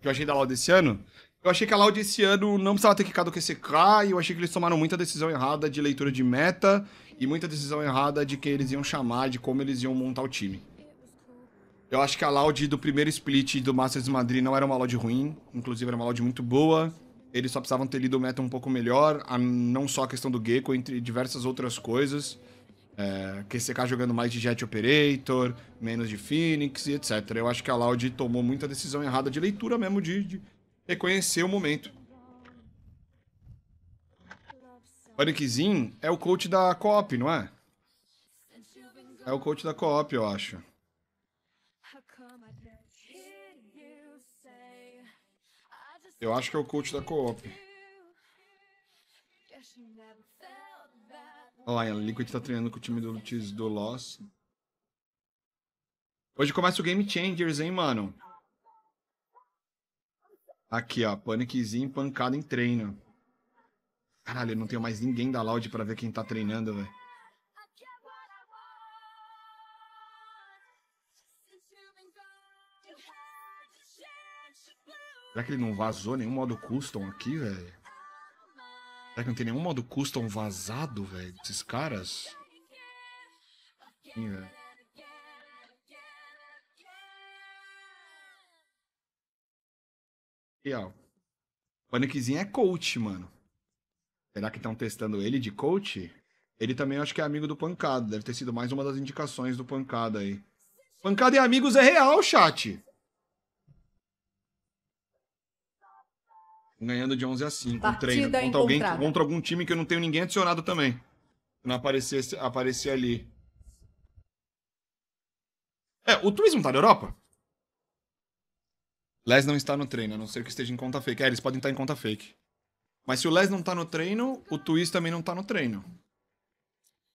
que eu achei da Loud esse ano, eu achei que a Loud esse ano não precisava ter quicado o QCK, e eu achei que eles tomaram muita decisão errada de leitura de meta e muita decisão errada de quem eles iam chamar, de como eles iam montar o time. Eu acho que a Loud do primeiro split do Masters Madrid não era uma Loud ruim, inclusive era uma Loud muito boa. Eles só precisavam ter lido o meta um pouco melhor, não só a questão do Gecko, entre diversas outras coisas. É, QCK jogando mais de Jet Operator, menos de Phoenix e etc. Eu acho que a Loud tomou muita decisão errada de leitura mesmo, de, de reconhecer o momento. Panikzin é o coach da Coop, não é? É o coach da Coop, eu acho. Eu acho que é o coach da Coop. Olha lá, a Liquid tá treinando com o time do, do Loss. Hoje começa o Game Changers, hein, mano? Aqui, ó. Paniczinho, pancada em treino. Caralho, eu não tenho mais ninguém da Loud pra ver quem tá treinando, velho. Será que ele não vazou nenhum modo custom aqui, velho? Será que não tem nenhum modo custom vazado, velho? Desses caras? Sim, velho. E ó. Paniczinho é coach, mano. Será que estão testando ele de coach? Ele também acho que é amigo do Pancada. Deve ter sido mais uma das indicações do Pancada aí. Pancada e amigos é real, chat. ganhando de 11 a 5. um treino contra alguém, contra algum time que eu não tenho ninguém adicionado também. Não aparecesse, aparecer ali. É, o Twins não tá na Europa? Les não está no treino, a não ser que esteja em conta fake. É, eles podem estar em conta fake. Mas se o Les não tá no treino, o Twist também não tá no treino.